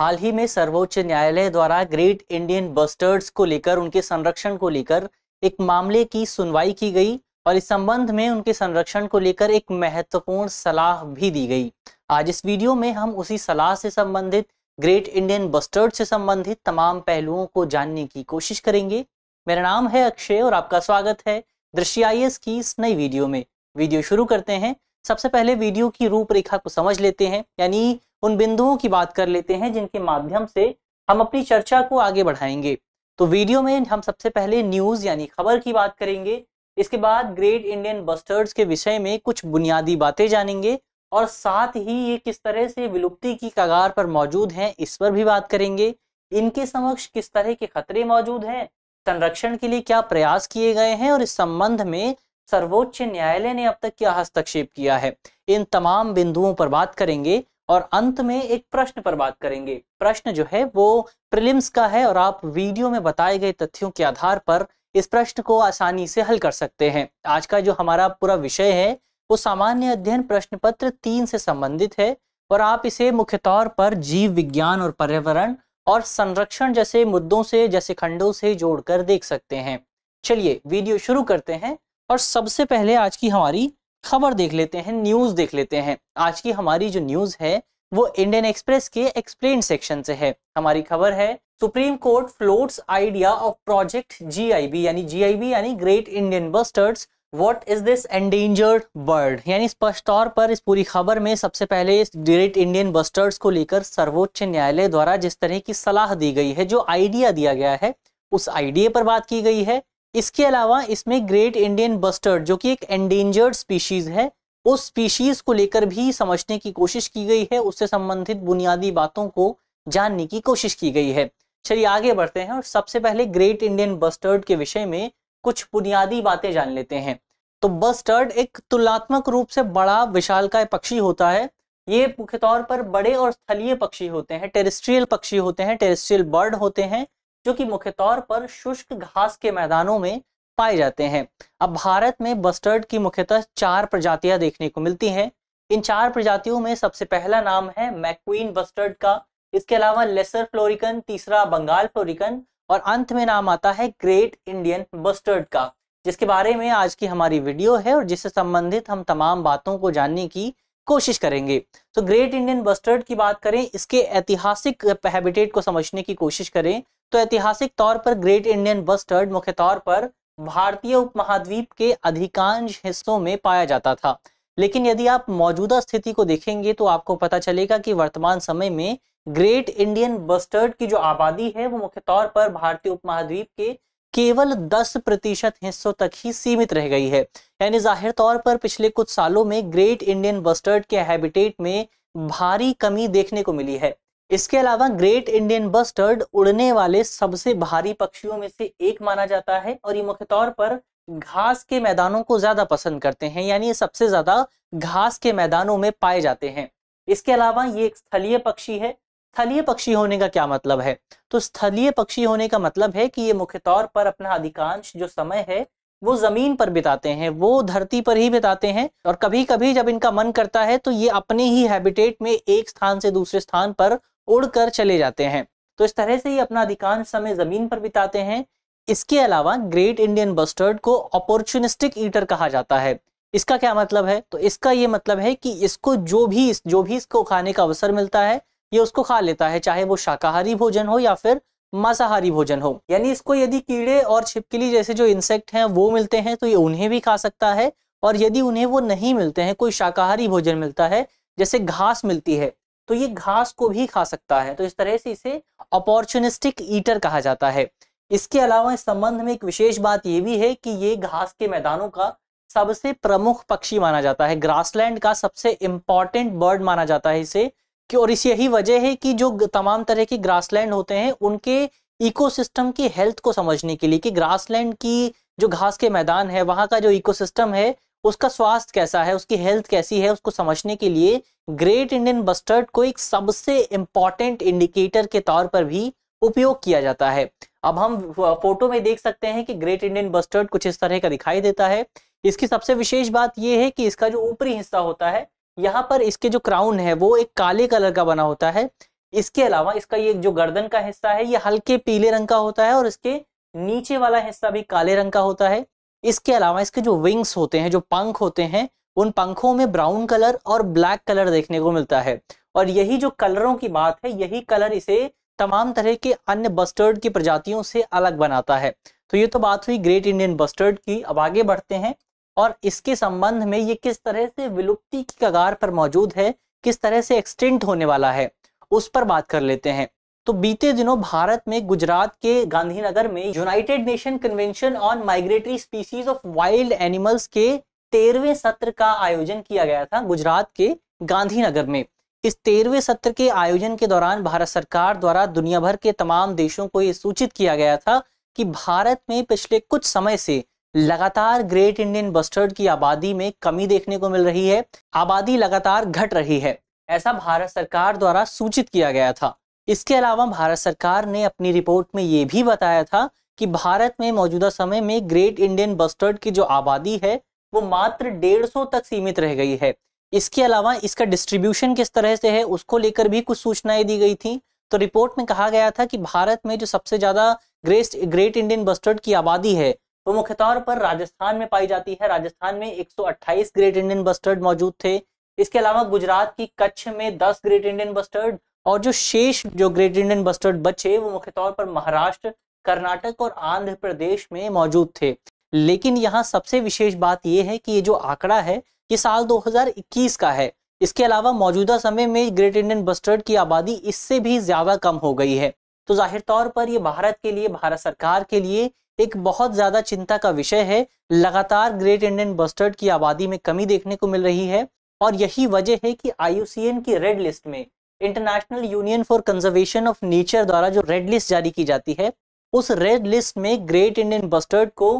हाल ही में सर्वोच्च न्यायालय द्वारा ग्रेट इंडियन बस्टर्ड्स को लेकर उनके संरक्षण को लेकर एक मामले की सुनवाई की गई और इस संबंध में उनके संरक्षण को लेकर एक महत्वपूर्ण सलाह भी दी गई आज इस वीडियो में हम उसी सलाह से संबंधित ग्रेट इंडियन बस्टर्ड से संबंधित तमाम पहलुओं को जानने की कोशिश करेंगे मेरा नाम है अक्षय और आपका स्वागत है दृश्य आई की इस नई वीडियो में वीडियो शुरू करते हैं सबसे पहले वीडियो की रूपरेखा को समझ लेते हैं यानी उन बिंदुओं की बात कर लेते हैं जिनके माध्यम से हम अपनी चर्चा को आगे बढ़ाएंगे तो वीडियो में हम सबसे पहले न्यूज यानी खबर की बात करेंगे इसके बाद ग्रेट इंडियन बस्टर्ड्स के विषय में कुछ बुनियादी बातें जानेंगे और साथ ही ये किस तरह से विलुप्ति की कगार पर मौजूद हैं इस पर भी बात करेंगे इनके समक्ष किस तरह के खतरे मौजूद हैं संरक्षण के लिए क्या प्रयास किए गए हैं और इस संबंध में सर्वोच्च न्यायालय ने अब तक क्या हस्तक्षेप किया है इन तमाम बिंदुओं पर बात करेंगे और अंत में एक प्रश्न पर बात करेंगे प्रश्न जो है वो प्रिलिम्स का है और आप वीडियो में बताए गए तथ्यों के आधार पर इस प्रश्न को आसानी से हल कर सकते हैं आज का जो हमारा पूरा विषय है वो सामान्य अध्ययन प्रश्न पत्र तीन से संबंधित है और आप इसे मुख्य तौर पर जीव विज्ञान और पर्यावरण और संरक्षण जैसे मुद्दों से जैसे खंडों से जोड़कर देख सकते हैं चलिए वीडियो शुरू करते हैं और सबसे पहले आज की हमारी खबर देख लेते हैं न्यूज देख लेते हैं आज की हमारी जो न्यूज है वो इंडियन एक्सप्रेस के एक्सप्लेन सेक्शन से है हमारी खबर है Supreme Court floats idea of project GIB यानी जीआईबी यानी great Indian bustards what is this endangered bird यानी स्पष्ट तौर पर इस पूरी खबर में सबसे पहले इस ग्रेट इंडियन बस्टर्ड्स को लेकर सर्वोच्च न्यायालय द्वारा जिस तरह की सलाह दी गई है जो आइडिया दिया गया है उस आइडिया पर बात की गई है इसके अलावा इसमें ग्रेट इंडियन बस्टर्ड जो कि एक एंडेंजर्ड स्पीशीज है उस स्पीशीज को लेकर भी समझने की कोशिश की गई है उससे संबंधित बुनियादी बातों को जानने की कोशिश की गई है चलिए आगे बढ़ते हैं और सबसे पहले ग्रेट इंडियन बस्टर्ड के विषय में कुछ बुनियादी बातें जान लेते हैं तो बस्टर्ड एक तुलनात्मक रूप से बड़ा का पक्षी होता है ये मुख्य तौर पर बड़े और स्थलीय पक्षी होते हैं टेरिस्ट्रियल पक्षी होते हैं टेरिस्ट्रियल बर्ड होते हैं जो कि मुख्य तौर पर शुष्क घास के मैदानों में पाए जाते हैं अब भारत में बस्टर्ड की मुख्यतः चार प्रजातियां देखने को मिलती हैं इन चार प्रजातियों में सबसे पहला नाम है मैक्वीन बस्टर्ड का इसके अलावा लेसर फ्लोरिकन तीसरा बंगाल फ्लोरिकन और अंत में नाम आता है ग्रेट इंडियन बस्टर्ड का जिसके बारे में आज की हमारी वीडियो है और जिससे संबंधित हम तमाम बातों को जानने की कोशिश करेंगे तो ग्रेट इंडियन बस्टर्ड की बात करें इसके ऐतिहासिक हैबिटेट को समझने की कोशिश करें तो ऐतिहासिक तौर पर ग्रेट इंडियन बस्टर्ड मुख्य तौर पर भारतीय उपमहाद्वीप के अधिकांश हिस्सों में पाया जाता था लेकिन यदि आप मौजूदा स्थिति को देखेंगे तो आपको पता चलेगा कि वर्तमान समय में ग्रेट इंडियन बस्टर्ड की जो आबादी है वो मुख्य तौर पर भारतीय उपमहाद्वीप के केवल 10 प्रतिशत हिस्सों तक ही सीमित रह गई है यानी जाहिर तौर पर पिछले कुछ सालों में ग्रेट इंडियन बस्टर्ड के हैबिटेट में भारी कमी देखने को मिली है इसके अलावा ग्रेट इंडियन बस्टर्ड उड़ने वाले सबसे भारी पक्षियों में से एक माना जाता है और ये मुख्य तौर पर घास के मैदानों को ज्यादा पसंद करते हैं यानी ये सबसे ज्यादा घास के मैदानों में पाए जाते हैं इसके अलावा ये एक स्थलीय पक्षी है स्थलीय पक्षी होने का क्या मतलब है तो स्थलीय पक्षी होने का मतलब है कि ये मुख्य तौर पर अपना अधिकांश जो समय है वो जमीन पर बिताते हैं वो धरती पर ही बिताते हैं और कभी कभी जब इनका मन करता है तो ये अपने ही हैबिटेट में एक स्थान से दूसरे स्थान पर उड़कर चले जाते हैं तो इस तरह से ये अपना अधिकांश समय जमीन पर बिताते हैं इसके अलावा ग्रेट इंडियन बस्टर्ड को अपॉर्चुनिस्टिक ईटर कहा जाता है इसका क्या मतलब है तो इसका ये मतलब है कि इसको जो भी जो भी इसको खाने का अवसर मिलता है ये उसको खा लेता है चाहे वो शाकाहारी भोजन हो या फिर मांसाहारी भोजन हो यानी इसको यदि कीड़े और छिपकली जैसे जो इंसेक्ट हैं वो मिलते हैं तो ये उन्हें भी खा सकता है और यदि उन्हें वो नहीं मिलते हैं कोई शाकाहारी भोजन मिलता है जैसे घास मिलती है तो ये घास को भी खा सकता है तो इस तरह से इसे अपॉर्चुनिस्टिक ईटर कहा जाता है इसके अलावा इस संबंध में एक विशेष बात यह भी है कि ये घास के मैदानों का सबसे प्रमुख पक्षी माना जाता है ग्रासलैंड का सबसे इंपॉर्टेंट बर्ड माना जाता है इसे कि और इस यही वजह है कि जो तमाम तरह के ग्रासलैंड होते हैं उनके इकोसिस्टम की हेल्थ को समझने के लिए कि ग्रासलैंड की जो घास के मैदान है वहाँ का जो इकोसिस्टम है उसका स्वास्थ्य कैसा है उसकी हेल्थ कैसी है उसको समझने के लिए ग्रेट इंडियन बस्टर्ड को एक सबसे इम्पॉर्टेंट इंडिकेटर के तौर पर भी उपयोग किया जाता है अब हम फोटो में देख सकते हैं कि ग्रेट इंडियन बस्टर्ड कुछ इस तरह का दिखाई देता है इसकी सबसे विशेष बात यह है कि इसका जो ऊपरी हिस्सा होता है यहाँ पर इसके जो क्राउन है वो एक काले कलर का बना होता है इसके अलावा इसका ये जो गर्दन का हिस्सा है ये हल्के पीले रंग का होता है और इसके नीचे वाला हिस्सा भी काले रंग का होता है इसके अलावा इसके जो विंग्स होते हैं जो पंख होते हैं उन पंखों में ब्राउन कलर और ब्लैक कलर देखने को मिलता है और यही जो कलरों की बात है यही कलर इसे तमाम तरह के अन्य बस्टर्ड की प्रजातियों से अलग बनाता है तो ये तो बात हुई ग्रेट इंडियन बस्टर्ड की अब आगे बढ़ते हैं और इसके संबंध में ये किस तरह से विलुप्ति की कगार पर मौजूद है किस तरह से एक्सटेंट होने वाला है उस पर बात कर लेते हैं तो बीते दिनों भारत में गुजरात के गांधीनगर में United Nation Convention on Migratory Species of Wild Animals के तेरहवें सत्र का आयोजन किया गया था गुजरात के गांधीनगर में इस तेरहवें सत्र के आयोजन के दौरान भारत सरकार द्वारा दुनिया भर के तमाम देशों को ये सूचित किया गया था कि भारत में पिछले कुछ समय से लगातार ग्रेट इंडियन बस्टर्ड की आबादी में कमी देखने को मिल रही है आबादी लगातार घट रही है ऐसा भारत सरकार द्वारा सूचित किया गया था इसके अलावा भारत सरकार ने अपनी रिपोर्ट में ये भी बताया था कि भारत में मौजूदा समय में ग्रेट इंडियन बस्टर्ड की जो आबादी है वो मात्र डेढ़ सौ तक सीमित रह गई है इसके अलावा इसका डिस्ट्रीब्यूशन किस तरह से है उसको लेकर भी कुछ सूचनाएं दी गई थी तो रिपोर्ट में कहा गया था कि भारत में जो सबसे ज्यादा ग्रेस्ट ग्रेट इंडियन बस्टर्ड की आबादी है वो तो मुख्य तौर पर राजस्थान में पाई जाती है राजस्थान में 128 ग्रेट इंडियन बस्टर्ड मौजूद थे इसके अलावा गुजरात की कच्छ में 10 ग्रेट इंडियन बस्टर्ड और जो शेष जो ग्रेट इंडियन बस्टर्ड बचे वो मुख्य तौर पर महाराष्ट्र कर्नाटक और आंध्र प्रदेश में मौजूद थे लेकिन यहाँ सबसे विशेष बात यह है कि ये जो आंकड़ा है ये साल 2021 का है इसके अलावा मौजूदा समय में ग्रेट इंडियन बस्टर्ड की आबादी इससे भी ज्यादा कम हो गई है तो जाहिर तौर पर ये भारत के लिए भारत सरकार के लिए एक बहुत ज्यादा चिंता का विषय है लगातार ग्रेट इंडियन बस्टर्ड की आबादी में कमी देखने को मिल रही है और यही वजह है कि आई की रेड लिस्ट में International Union for Conservation of Nature द्वारा जो रेड लिस्ट जारी की जाती है उस रेड लिस्ट में ग्रेट इंडियन बस्टर्ड को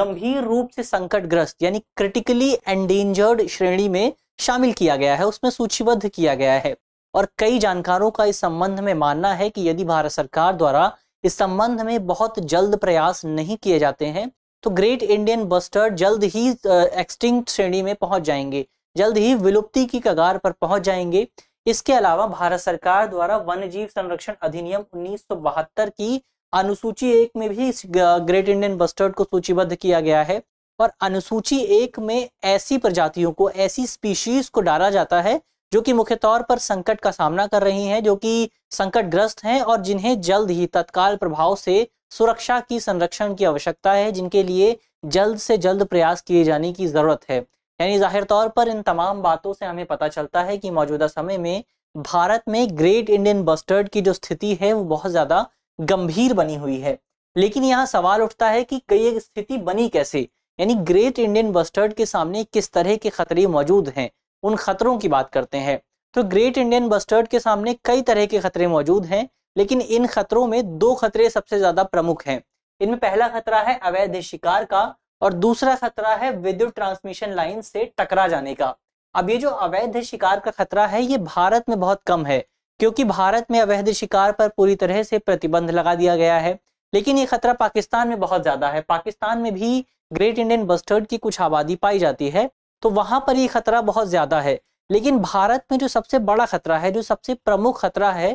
गंभीर रूप से संकटग्रस्त यानी क्रिटिकली एंडेंजर्ड श्रेणी में शामिल किया गया है उसमें सूचीबद्ध किया गया है और कई जानकारों का इस संबंध में मानना है कि यदि भारत सरकार द्वारा इस संबंध में बहुत जल्द प्रयास नहीं किए जाते हैं तो ग्रेट इंडियन बस्टर्ड जल्द ही एक्सटिंग श्रेणी में पहुंच जाएंगे जल्द ही विलुप्ति की कगार पर पहुंच जाएंगे इसके अलावा भारत सरकार द्वारा वन्य जीव संरक्षण अधिनियम 1972 की अनुसूची एक में भी ग्रेट इंडियन बस्टर्ड को सूचीबद्ध किया गया है और अनुसूची एक में ऐसी प्रजातियों को ऐसी स्पीशीज को डाला जाता है जो कि मुख्य तौर पर संकट का सामना कर रही हैं जो कि संकटग्रस्त हैं और जिन्हें जल्द ही तत्काल प्रभाव से सुरक्षा की संरक्षण की आवश्यकता है जिनके लिए जल्द से जल्द प्रयास किए जाने की जरूरत है यानी जाहिर तौर पर इन तमाम बातों से हमें पता चलता है कि मौजूदा समय में भारत में ग्रेट इंडियन बस्टर्ड की जो स्थिति है वो बहुत ज्यादा गंभीर बनी हुई है लेकिन यहाँ सवाल उठता है कि ये स्थिति बनी कैसे यानी ग्रेट इंडियन बस्टर्ड के सामने किस तरह के खतरे मौजूद हैं उन खतरों की बात करते हैं तो ग्रेट इंडियन बस्टर्ड के सामने कई तरह के खतरे मौजूद हैं लेकिन इन खतरों में दो खतरे सबसे ज्यादा प्रमुख हैं इनमें पहला खतरा है अवैध शिकार का और दूसरा खतरा है विद्युत ट्रांसमिशन लाइन से टकरा जाने का अब ये जो अवैध शिकार का खतरा है ये भारत में बहुत कम है क्योंकि भारत में अवैध शिकार पर पूरी तरह से प्रतिबंध लगा दिया गया है लेकिन ये खतरा पाकिस्तान में बहुत ज्यादा है पाकिस्तान में भी ग्रेट इंडियन बस्टर्ड की कुछ आबादी पाई जाती है तो वहां पर ये खतरा बहुत ज्यादा है लेकिन भारत में जो सबसे बड़ा खतरा है जो सबसे प्रमुख खतरा है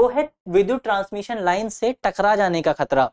वो है विद्युत ट्रांसमिशन लाइन से टकरा जाने का खतरा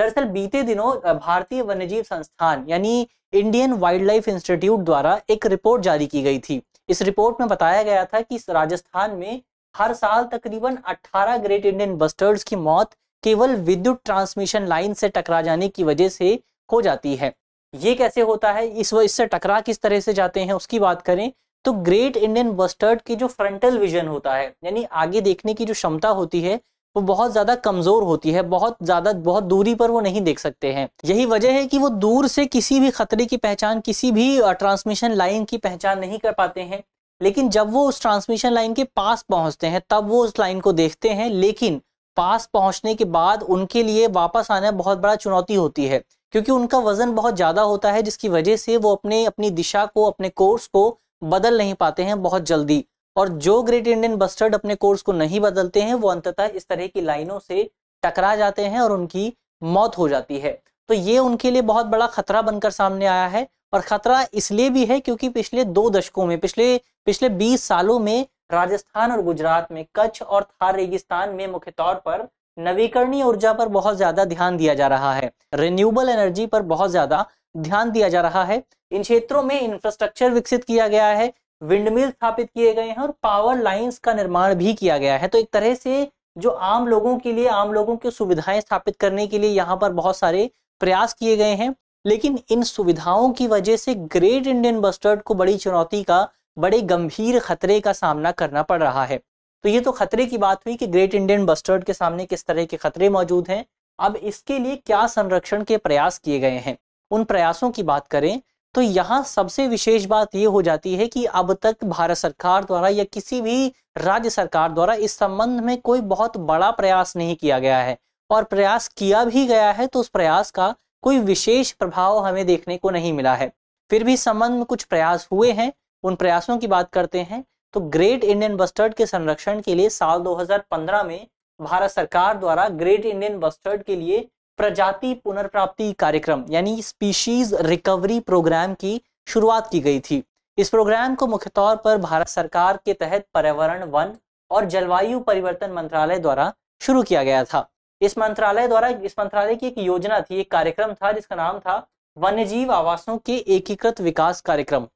दरअसल बीते दिनों भारतीय वन्यजीव संस्थान यानी इंडियन वाइल्ड लाइफ इंस्टीट्यूट द्वारा एक रिपोर्ट जारी की गई थी इस रिपोर्ट में बताया गया था कि राजस्थान में हर साल तकरीबन 18 ग्रेट इंडियन बस्टर्ड्स की मौत केवल विद्युत ट्रांसमिशन लाइन से टकरा जाने की वजह से हो जाती है ये कैसे होता है इस इससे टकरा किस तरह से जाते हैं उसकी बात करें तो ग्रेट इंडियन बस्टर्ड की जो फ्रंटल विजन होता है यानी आगे देखने की जो क्षमता होती है वो बहुत ज्यादा कमजोर होती है बहुत ज्यादा बहुत दूरी पर वो नहीं देख सकते हैं यही वजह है कि वो दूर से किसी भी खतरे की पहचान किसी भी ट्रांसमिशन लाइन की पहचान नहीं कर पाते हैं लेकिन जब वो उस ट्रांसमिशन लाइन के पास पहुंचते हैं तब वो उस लाइन को देखते हैं लेकिन पास पहुंचने के बाद उनके लिए वापस आना बहुत बड़ा चुनौती होती है क्योंकि उनका वजन बहुत ज़्यादा होता है जिसकी वजह से वो अपने अपनी दिशा को अपने कोर्स को बदल नहीं पाते हैं बहुत जल्दी और जो ग्रेट इंडियन बस्टर्ड अपने कोर्स को नहीं बदलते हैं वो अंततः इस तरह की लाइनों से टकरा जाते हैं और उनकी मौत हो जाती है तो ये उनके लिए बहुत बड़ा खतरा बनकर सामने आया है और खतरा इसलिए भी है क्योंकि पिछले दो दशकों में पिछले पिछले 20 सालों में राजस्थान और गुजरात में कच्छ और थार रेगिस्तान में मुख्य तौर पर नवीकरणीय ऊर्जा पर बहुत ज्यादा ध्यान दिया जा रहा है रिन्यूएबल एनर्जी पर बहुत ज्यादा ध्यान दिया जा रहा है इन क्षेत्रों में इंफ्रास्ट्रक्चर विकसित किया गया है विंडमिल स्थापित किए गए हैं और पावर लाइंस का निर्माण भी किया गया है तो एक तरह से जो आम लोगों के लिए आम लोगों की सुविधाएं स्थापित करने के लिए यहाँ पर बहुत सारे प्रयास किए गए हैं लेकिन इन सुविधाओं की वजह से ग्रेट इंडियन बस्टर्ड को बड़ी चुनौती का बड़े गंभीर खतरे का सामना करना पड़ रहा है तो ये तो खतरे की बात हुई कि ग्रेट इंडियन बस्टर्ड के सामने किस तरह के खतरे मौजूद हैं अब इसके लिए क्या संरक्षण के प्रयास किए गए हैं उन प्रयासों की बात करें तो यहाँ सबसे विशेष बात ये हो जाती है कि अब तक भारत सरकार द्वारा या किसी भी राज्य सरकार द्वारा इस संबंध में कोई बहुत बड़ा प्रयास नहीं किया गया है और प्रयास किया भी गया है तो उस प्रयास का कोई विशेष प्रभाव हमें देखने को नहीं मिला है फिर भी संबंध में कुछ प्रयास हुए हैं उन प्रयासों की बात करते हैं तो ग्रेट इंडियन बस्टर्ड के संरक्षण के लिए साल 2015 में भारत सरकार द्वारा ग्रेट इंडियन बस्टर्ड के लिए प्रजाति पुनर्प्राप्ति कार्यक्रम यानी स्पीशीज रिकवरी प्रोग्राम की शुरुआत की गई थी इस प्रोग्राम को मुख्य तौर पर भारत सरकार के तहत पर्यावरण वन और जलवायु परिवर्तन मंत्रालय द्वारा शुरू किया गया था इस मंत्रालय द्वारा इस मंत्रालय की एक योजना थी एक कार्यक्रम था जिसका नाम था वन्यजीव आवासों के एकीकृत विकास कार्यक्रम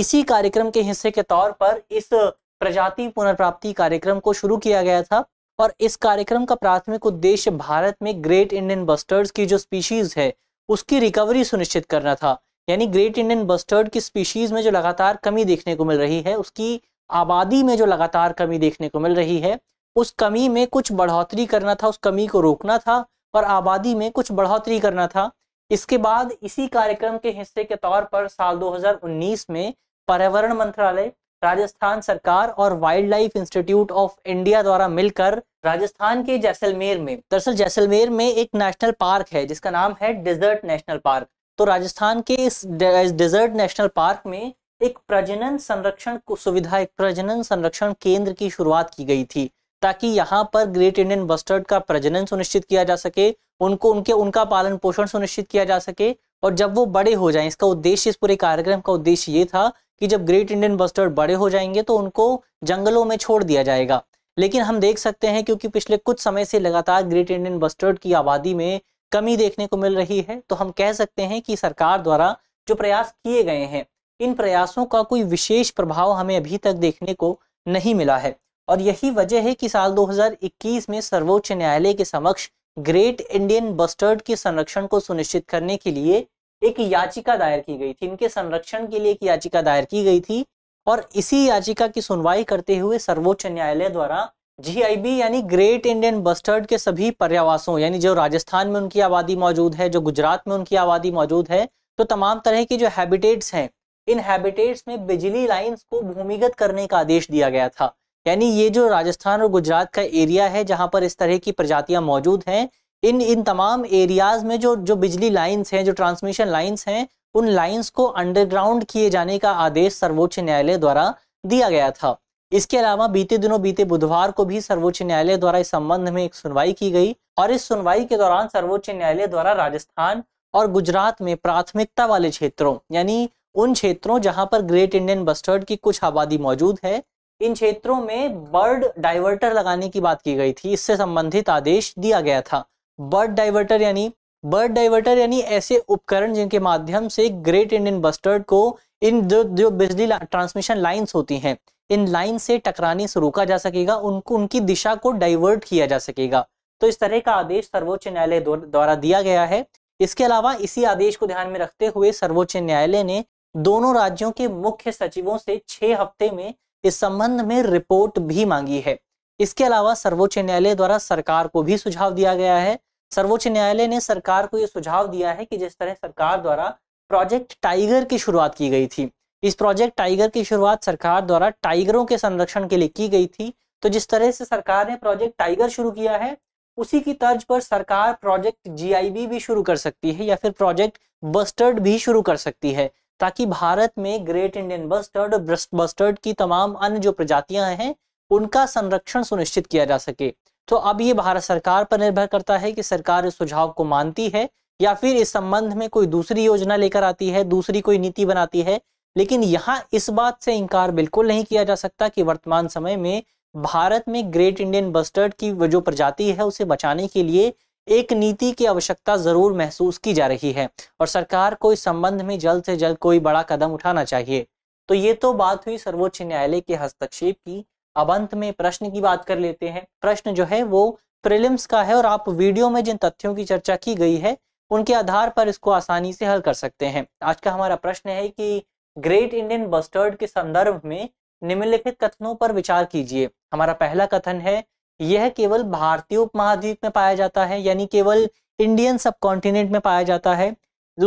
इसी कार्यक्रम के हिस्से के तौर पर इस प्रजाति पुनर्प्राप्ति कार्यक्रम को शुरू किया गया था और इस कार्यक्रम का प्राथमिक उद्देश्य भारत में ग्रेट इंडियन बस्टर्ड की जो स्पीशीज है उसकी रिकवरी सुनिश्चित करना था यानी ग्रेट इंडियन बस्टर्ड की स्पीशीज में जो लगातार कमी देखने को मिल रही है उसकी आबादी में जो लगातार कमी देखने को मिल रही है उस कमी में कुछ बढ़ोतरी करना था उस कमी को रोकना था और आबादी में कुछ बढ़ोतरी करना था इसके बाद इसी कार्यक्रम के हिस्से के तौर पर साल 2019 में पर्यावरण मंत्रालय राजस्थान सरकार और Wildlife Institute of India द्वारा मिलकर राजस्थान के जैसलमेर में दरअसल जैसलमेर में एक नेशनल पार्क है जिसका नाम है डिजर्ट नेशनल पार्क तो राजस्थान के इस डिजर्ट नेशनल पार्क में एक प्रजनन संरक्षण सुविधा एक प्रजनन संरक्षण केंद्र की शुरुआत की गई थी ताकि यहाँ पर ग्रेट इंडियन बस्टर्ड का प्रजनन सुनिश्चित किया जा सके उनको उनके उनका पालन पोषण सुनिश्चित किया जा सके और जब वो बड़े हो जाएं इसका उद्देश्य इस पूरे कार्यक्रम का उद्देश्य ये था कि जब ग्रेट इंडियन बस्टर्ड बड़े हो जाएंगे तो उनको जंगलों में छोड़ दिया जाएगा लेकिन हम देख सकते हैं क्योंकि पिछले कुछ समय से लगातार ग्रेट इंडियन बस्टर्ड की आबादी में कमी देखने को मिल रही है तो हम कह सकते हैं कि सरकार द्वारा जो प्रयास किए गए हैं इन प्रयासों का कोई विशेष प्रभाव हमें अभी तक देखने को नहीं मिला है और यही वजह है कि साल 2021 में सर्वोच्च न्यायालय के समक्ष ग्रेट इंडियन बस्टर्ड के संरक्षण को सुनिश्चित करने के लिए एक याचिका दायर की गई थी इनके संरक्षण के लिए एक याचिका दायर की गई थी और इसी याचिका की सुनवाई करते हुए सर्वोच्च न्यायालय द्वारा जीआईबी यानी ग्रेट इंडियन बस्टर्ड के सभी पर्यावासों यानी जो राजस्थान में उनकी आबादी मौजूद है जो गुजरात में उनकी आबादी मौजूद है तो तमाम तरह के जो हैबिटेट्स हैं इन हैबिटेट्स में बिजली लाइंस को भूमिगत करने का आदेश दिया गया था यानी ये जो राजस्थान और गुजरात का एरिया है जहां पर इस तरह की प्रजातियां मौजूद हैं इन इन तमाम एरियाज में जो जो बिजली लाइंस हैं जो ट्रांसमिशन लाइंस हैं उन लाइंस को अंडरग्राउंड किए जाने का आदेश सर्वोच्च न्यायालय द्वारा दिया गया था इसके अलावा बीते दिनों बीते बुधवार को भी सर्वोच्च न्यायालय द्वारा इस संबंध में एक सुनवाई की गई और इस सुनवाई के दौरान सर्वोच्च न्यायालय द्वारा राजस्थान और गुजरात में प्राथमिकता वाले क्षेत्रों यानी उन क्षेत्रों जहां पर ग्रेट इंडियन बस्टर्ड की कुछ आबादी मौजूद है इन क्षेत्रों में बर्ड डाइवर्टर लगाने की बात की गई थी इससे संबंधित आदेश दिया गया था बर्ड डाइवर्टर यानी बर्ड डाइवर्टर यानी ऐसे उपकरण जिनके माध्यम से ग्रेट इंडियन बस्टर्ड को इन जो जो बिजली ट्रांसमिशन लाइंस होती हैं इन लाइन से टकराने से रोका जा सकेगा उनको उनकी दिशा को डाइवर्ट किया जा सकेगा तो इस तरह का आदेश सर्वोच्च न्यायालय द्वारा दिया गया है इसके अलावा इसी आदेश को ध्यान में रखते हुए सर्वोच्च न्यायालय ने दोनों राज्यों के मुख्य सचिवों से छह हफ्ते में इस संबंध में रिपोर्ट भी मांगी है इसके अलावा सर्वोच्च न्यायालय द्वारा सरकार को भी सुझाव दिया गया है सर्वोच्च न्यायालय ने सरकार को यह सुझाव दिया है कि जिस तरह सरकार द्वारा प्रोजेक्ट टाइगर की शुरुआत की गई थी इस प्रोजेक्ट टाइगर की शुरुआत सरकार द्वारा टाइगरों के संरक्षण के लिए की गई थी तो जिस तरह से सरकार ने प्रोजेक्ट टाइगर शुरू किया है उसी की तर्ज पर सरकार प्रोजेक्ट जीआईबी भी शुरू कर सकती है या फिर प्रोजेक्ट बस्टर्ड भी शुरू कर सकती है ताकि भारत में ग्रेट इंडियन बस्टर्ड बस्टर्ड की तमाम अन्य जो प्रजातियां हैं उनका संरक्षण सुनिश्चित किया जा सके तो अब ये भारत सरकार पर निर्भर करता है कि सरकार इस सुझाव को मानती है या फिर इस संबंध में कोई दूसरी योजना लेकर आती है दूसरी कोई नीति बनाती है लेकिन यहाँ इस बात से इनकार बिल्कुल नहीं किया जा सकता कि वर्तमान समय में भारत में ग्रेट इंडियन बस्टर्ड की जो प्रजाति है उसे बचाने के लिए एक नीति की आवश्यकता जरूर महसूस की जा रही है और सरकार को इस संबंध में जल्द से जल्द कोई बड़ा कदम उठाना चाहिए तो ये तो बात हुई सर्वोच्च न्यायालय के हस्तक्षेप की अब अंत में प्रश्न की बात कर लेते हैं प्रश्न जो है वो प्रिलिम्स का है और आप वीडियो में जिन तथ्यों की चर्चा की गई है उनके आधार पर इसको आसानी से हल कर सकते हैं आज का हमारा प्रश्न है कि ग्रेट इंडियन बस्टर्ड के संदर्भ में निम्नलिखित कथनों पर विचार कीजिए हमारा पहला कथन है यह केवल भारतीय उपमहाद्वीप में पाया जाता है यानी केवल इंडियन सब कॉन्टिनेंट में पाया जाता है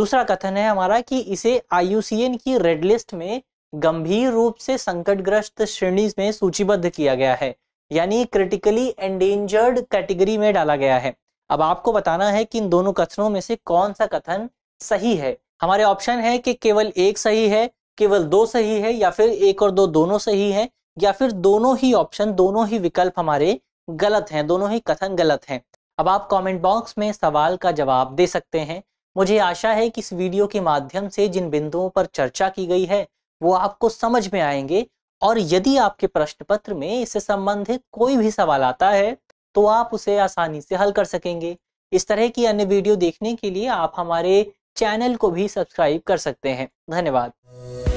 दूसरा कथन है हमारा कि इसे आई की रेड लिस्ट में गंभीर रूप से संकटग्रस्त श्रेणी में सूचीबद्ध किया गया है यानी क्रिटिकली एंडेंजर्ड कैटेगरी में डाला गया है अब आपको बताना है कि इन दोनों कथनों में से कौन सा कथन सही है हमारे ऑप्शन है कि केवल एक सही है केवल दो सही है या फिर एक और दो दोनों सही है या फिर दोनों ही ऑप्शन दोनों ही विकल्प हमारे गलत हैं दोनों ही कथन गलत हैं अब आप कमेंट बॉक्स में सवाल का जवाब दे सकते हैं मुझे आशा है कि इस वीडियो के माध्यम से जिन बिंदुओं पर चर्चा की गई है वो आपको समझ में आएंगे और यदि आपके प्रश्न पत्र में इससे संबंधित कोई भी सवाल आता है तो आप उसे आसानी से हल कर सकेंगे इस तरह की अन्य वीडियो देखने के लिए आप हमारे चैनल को भी सब्सक्राइब कर सकते हैं धन्यवाद